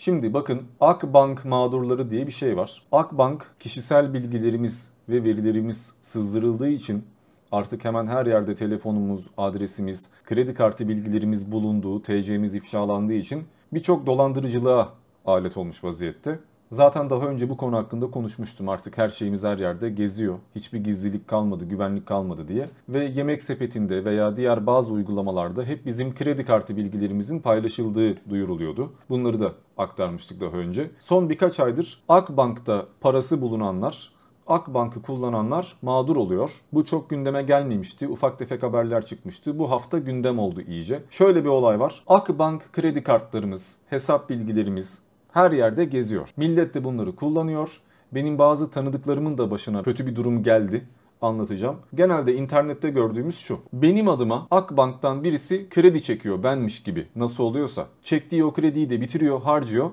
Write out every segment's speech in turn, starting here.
Şimdi bakın Akbank mağdurları diye bir şey var. Akbank kişisel bilgilerimiz ve verilerimiz sızdırıldığı için artık hemen her yerde telefonumuz, adresimiz, kredi kartı bilgilerimiz bulunduğu, TC'miz ifşalandığı için birçok dolandırıcılığa alet olmuş vaziyette. Zaten daha önce bu konu hakkında konuşmuştum artık her şeyimiz her yerde geziyor. Hiçbir gizlilik kalmadı, güvenlik kalmadı diye. Ve yemek sepetinde veya diğer bazı uygulamalarda hep bizim kredi kartı bilgilerimizin paylaşıldığı duyuruluyordu. Bunları da aktarmıştık daha önce. Son birkaç aydır Akbank'ta parası bulunanlar Akbank'ı kullananlar mağdur oluyor. Bu çok gündeme gelmemişti. Ufak tefek haberler çıkmıştı. Bu hafta gündem oldu iyice. Şöyle bir olay var. Akbank kredi kartlarımız, hesap bilgilerimiz, her yerde geziyor. Millet de bunları kullanıyor. Benim bazı tanıdıklarımın da başına kötü bir durum geldi anlatacağım. Genelde internette gördüğümüz şu. Benim adıma Akbank'tan birisi kredi çekiyor benmiş gibi nasıl oluyorsa. Çektiği o krediyi de bitiriyor, harcıyor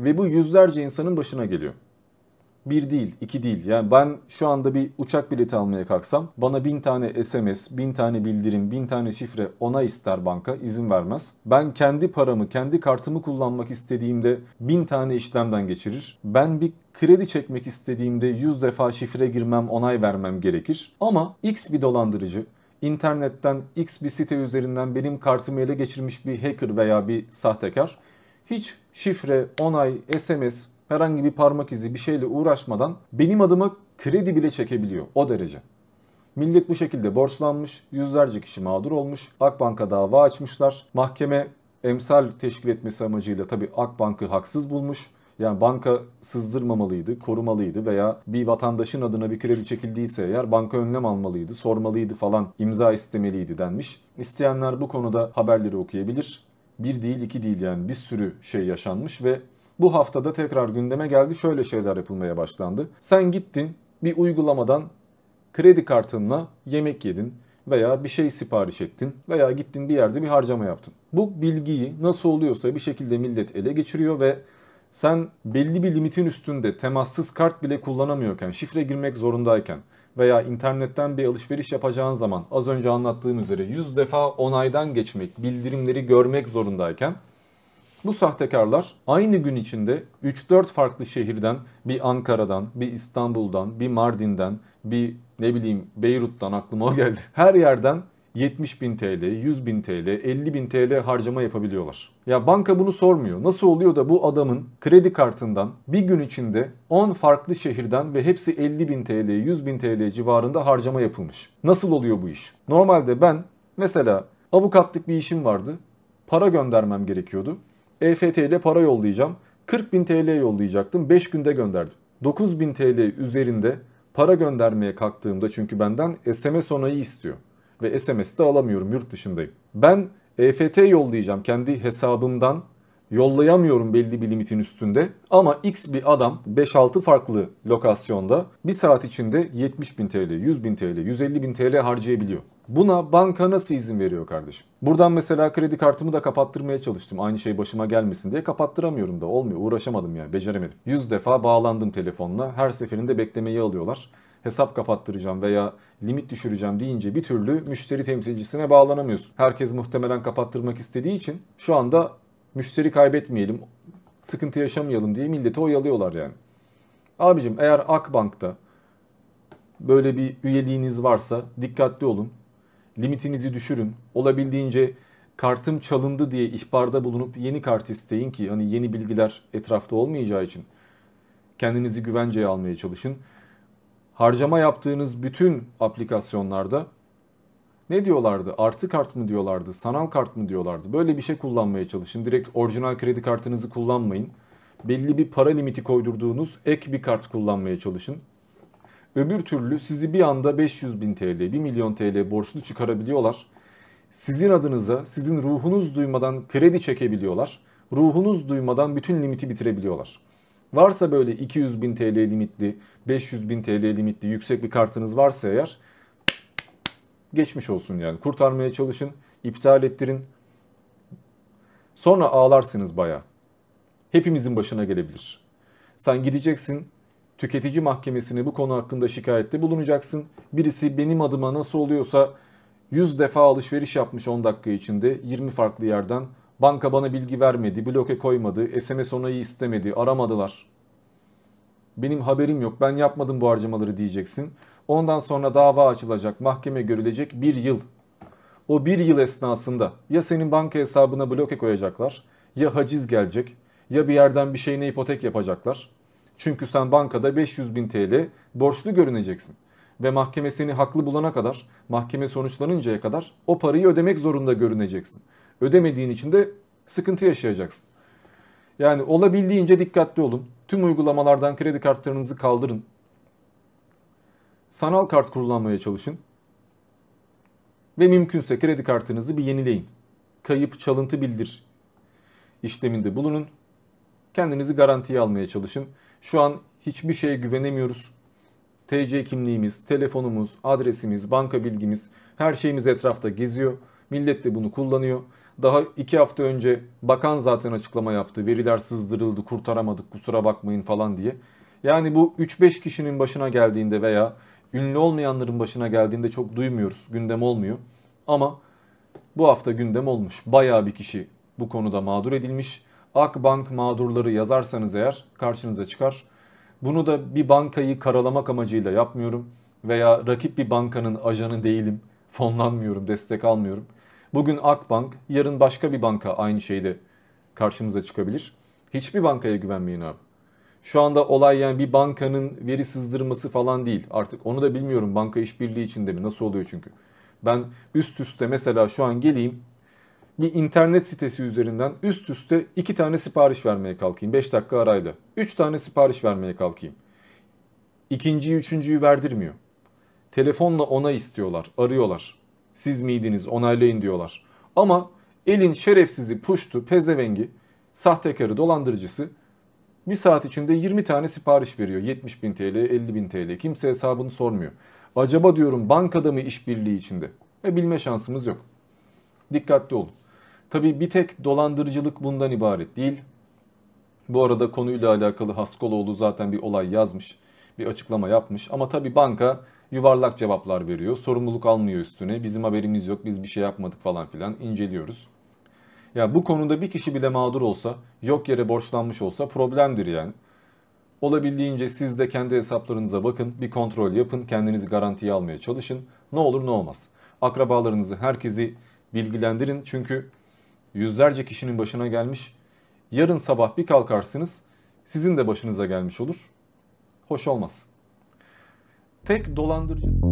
ve bu yüzlerce insanın başına geliyor bir değil, iki değil. Yani ben şu anda bir uçak bileti almaya kalksam bana bin tane SMS, bin tane bildirim, bin tane şifre ona ister banka izin vermez. Ben kendi paramı, kendi kartımı kullanmak istediğimde bin tane işlemden geçirir. Ben bir kredi çekmek istediğimde yüz defa şifre girmem, onay vermem gerekir. Ama X bir dolandırıcı internetten X bir site üzerinden benim kartımı ele geçirmiş bir hacker veya bir sahtekar hiç şifre, onay, SMS herhangi bir parmak izi bir şeyle uğraşmadan benim adıma kredi bile çekebiliyor o derece. Millet bu şekilde borçlanmış, yüzlerce kişi mağdur olmuş, Akbank'a dava açmışlar. Mahkeme emsal teşkil etmesi amacıyla tabii Akbank'ı haksız bulmuş. Yani banka sızdırmamalıydı, korumalıydı veya bir vatandaşın adına bir kredi çekildiyse eğer banka önlem almalıydı, sormalıydı falan imza istemeliydi denmiş. İsteyenler bu konuda haberleri okuyabilir. Bir değil iki değil yani bir sürü şey yaşanmış ve bu haftada tekrar gündeme geldi. Şöyle şeyler yapılmaya başlandı. Sen gittin bir uygulamadan kredi kartınla yemek yedin veya bir şey sipariş ettin veya gittin bir yerde bir harcama yaptın. Bu bilgiyi nasıl oluyorsa bir şekilde millet ele geçiriyor ve sen belli bir limitin üstünde temassız kart bile kullanamıyorken, şifre girmek zorundayken veya internetten bir alışveriş yapacağın zaman az önce anlattığım üzere 100 defa onaydan geçmek, bildirimleri görmek zorundayken bu sahtekarlar aynı gün içinde 3-4 farklı şehirden bir Ankara'dan, bir İstanbul'dan, bir Mardin'den, bir ne bileyim Beyrut'tan aklıma o geldi. Her yerden 70 bin TL, 100 bin TL, 50 bin TL harcama yapabiliyorlar. Ya banka bunu sormuyor. Nasıl oluyor da bu adamın kredi kartından bir gün içinde 10 farklı şehirden ve hepsi 50 bin TL, 100 bin TL civarında harcama yapılmış. Nasıl oluyor bu iş? Normalde ben mesela avukatlık bir işim vardı. Para göndermem gerekiyordu. EFT ile para yollayacağım. 40 bin TL yollayacaktım. 5 günde gönderdim. 9 bin TL üzerinde para göndermeye kalktığımda çünkü benden SMS onayı istiyor. Ve SMS de alamıyorum yurt dışındayım. Ben EFT yollayacağım kendi hesabımdan yollayamıyorum belli bir limitin üstünde ama x bir adam 5-6 farklı lokasyonda bir saat içinde 70 bin TL, 100 bin TL, 150 bin TL harcayabiliyor. Buna banka nasıl izin veriyor kardeşim? Buradan mesela kredi kartımı da kapattırmaya çalıştım. Aynı şey başıma gelmesin diye kapattıramıyorum da olmuyor. Uğraşamadım yani beceremedim. 100 defa bağlandım telefonla. Her seferinde beklemeyi alıyorlar hesap kapattıracağım veya limit düşüreceğim deyince bir türlü müşteri temsilcisine bağlanamıyorsun. Herkes muhtemelen kapattırmak istediği için şu anda müşteri kaybetmeyelim, sıkıntı yaşamayalım diye milleti oyalıyorlar yani. Abicim eğer Akbank'ta böyle bir üyeliğiniz varsa dikkatli olun. Limitinizi düşürün. Olabildiğince kartım çalındı diye ihbarda bulunup yeni kart isteyin ki hani yeni bilgiler etrafta olmayacağı için kendinizi güvenceye almaya çalışın. Harcama yaptığınız bütün aplikasyonlarda ne diyorlardı? Artı kart mı diyorlardı? Sanal kart mı diyorlardı? Böyle bir şey kullanmaya çalışın. Direkt orijinal kredi kartınızı kullanmayın. Belli bir para limiti koydurduğunuz ek bir kart kullanmaya çalışın. Öbür türlü sizi bir anda 500 bin TL, 1 milyon TL borçlu çıkarabiliyorlar. Sizin adınıza, sizin ruhunuz duymadan kredi çekebiliyorlar. Ruhunuz duymadan bütün limiti bitirebiliyorlar. Varsa böyle 200 bin TL limitli, 500 bin TL limitli yüksek bir kartınız varsa eğer geçmiş olsun yani. Kurtarmaya çalışın, iptal ettirin. Sonra ağlarsınız baya. Hepimizin başına gelebilir. Sen gideceksin, tüketici mahkemesine bu konu hakkında şikayette bulunacaksın. Birisi benim adıma nasıl oluyorsa 100 defa alışveriş yapmış 10 dakika içinde 20 farklı yerden. Banka bana bilgi vermedi, bloke koymadı, SMS onayı istemedi, aramadılar. Benim haberim yok, ben yapmadım bu harcamaları diyeceksin. Ondan sonra dava açılacak, mahkeme görülecek bir yıl. O bir yıl esnasında ya senin banka hesabına bloke koyacaklar, ya haciz gelecek, ya bir yerden bir şeyine ipotek yapacaklar. Çünkü sen bankada 500 bin TL borçlu görüneceksin. Ve mahkeme seni haklı bulana kadar, mahkeme sonuçlanıncaya kadar o parayı ödemek zorunda görüneceksin. Ödemediğin için de sıkıntı yaşayacaksın. Yani olabildiğince dikkatli olun. Tüm uygulamalardan kredi kartlarınızı kaldırın sanal kart kullanmaya çalışın ve mümkünse kredi kartınızı bir yenileyin. Kayıp çalıntı bildir işleminde bulunun. Kendinizi garantiye almaya çalışın. Şu an hiçbir şeye güvenemiyoruz. TC kimliğimiz, telefonumuz, adresimiz, banka bilgimiz her şeyimiz etrafta geziyor. Millet de bunu kullanıyor. Daha iki hafta önce bakan zaten açıklama yaptı. Veriler sızdırıldı, kurtaramadık, kusura bakmayın falan diye. Yani bu 3-5 kişinin başına geldiğinde veya ünlü olmayanların başına geldiğinde çok duymuyoruz. Gündem olmuyor. Ama bu hafta gündem olmuş. Bayağı bir kişi bu konuda mağdur edilmiş. Akbank mağdurları yazarsanız eğer karşınıza çıkar. Bunu da bir bankayı karalamak amacıyla yapmıyorum veya rakip bir bankanın ajanı değilim, fonlanmıyorum, destek almıyorum. Bugün Akbank, yarın başka bir banka aynı şeyde karşımıza çıkabilir. Hiçbir bankaya güvenmeyin abi. Şu anda olay yani bir bankanın veri sızdırması falan değil. Artık onu da bilmiyorum banka işbirliği içinde mi nasıl oluyor çünkü. Ben üst üste mesela şu an geleyim bir internet sitesi üzerinden üst üste iki tane sipariş vermeye kalkayım 5 dakika arayla. 3 tane sipariş vermeye kalkayım. İkinciyi üçüncüyü verdirmiyor. Telefonla ona istiyorlar, arıyorlar. Siz miydiniz onaylayın diyorlar. Ama elin şerefsizi puştu, pezevengi, sahtekarı, dolandırıcısı bir saat içinde 20 tane sipariş veriyor. 70 bin TL, 50 bin TL. Kimse hesabını sormuyor. Acaba diyorum bankada mı işbirliği içinde? E bilme şansımız yok. Dikkatli olun. Tabii bir tek dolandırıcılık bundan ibaret değil. Bu arada konuyla alakalı Haskoloğlu zaten bir olay yazmış. Bir açıklama yapmış. Ama tabii banka yuvarlak cevaplar veriyor. Sorumluluk almıyor üstüne. Bizim haberimiz yok. Biz bir şey yapmadık falan filan. inceliyoruz. Ya bu konuda bir kişi bile mağdur olsa, yok yere borçlanmış olsa problemdir yani. Olabildiğince siz de kendi hesaplarınıza bakın, bir kontrol yapın, kendinizi garantiye almaya çalışın. Ne olur ne olmaz. Akrabalarınızı, herkesi bilgilendirin çünkü yüzlerce kişinin başına gelmiş. Yarın sabah bir kalkarsınız, sizin de başınıza gelmiş olur. Hoş olmaz. Tek dolandırıcı...